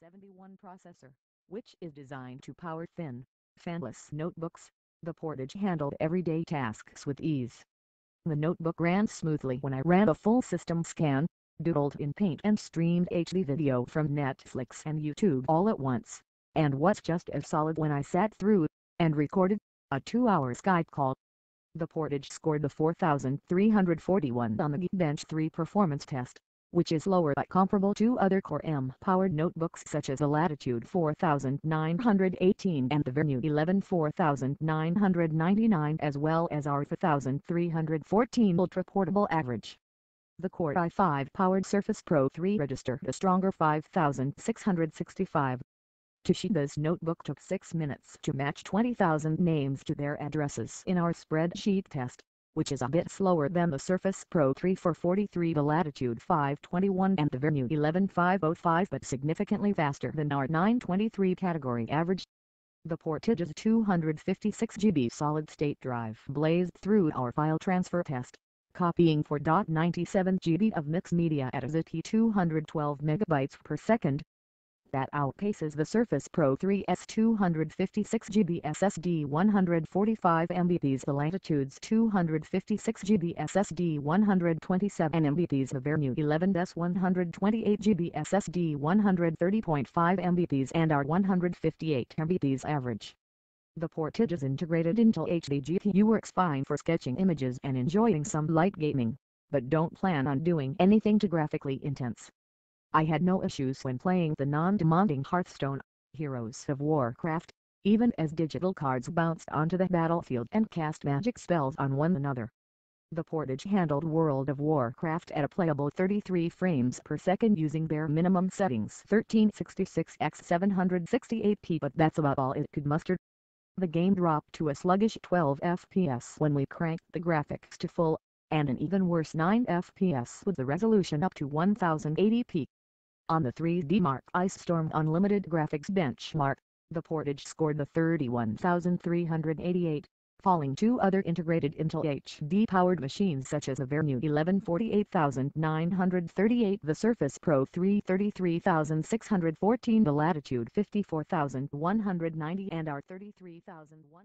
171 processor, which is designed to power thin, fanless notebooks. The Portage handled everyday tasks with ease. The notebook ran smoothly when I ran a full system scan, doodled in paint and streamed HD video from Netflix and YouTube all at once, and was just as solid when I sat through and recorded a two-hour Skype call. The Portage scored the 4,341 on the Geekbench 3 performance test, which is lower but comparable to other Core M-powered notebooks such as the Latitude 4918 and the Venue 11 4999 as well as our 4314 ultra-portable average. The Core i5-powered Surface Pro 3 registered a stronger 5665. Toshiba's notebook took 6 minutes to match 20,000 names to their addresses in our spreadsheet test which is a bit slower than the Surface Pro 3 for 43 the Latitude 521 and the Venue 11505 but significantly faster than our 923 category average. The Portage's 256 GB solid-state drive blazed through our file transfer test, copying 4.97 GB of mixed media at a ZT 212 MB per second, that outpaces the Surface Pro 3's 256GB SSD 145MBPs the Latitude's 256GB SSD 127MBPs the Vernu 11's 128GB SSD 130.5MBPs and our 158MBPs average. The Portage's integrated Intel HD GPU works fine for sketching images and enjoying some light gaming, but don't plan on doing anything too graphically intense. I had no issues when playing the non-demanding Hearthstone, Heroes of Warcraft, even as digital cards bounced onto the battlefield and cast magic spells on one another. The Portage handled World of Warcraft at a playable 33 frames per second using bare minimum settings 1366x768p but that's about all it could muster. The game dropped to a sluggish 12 FPS when we cranked the graphics to full, and an even worse 9 FPS with the resolution up to 1080p. On the 3D Mark Ice Storm Unlimited Graphics Benchmark, the Portage scored the 31,388, falling to other integrated Intel HD-powered machines such as the Vernu 1148938, the Surface Pro 333614, the Latitude 54190 and R33001.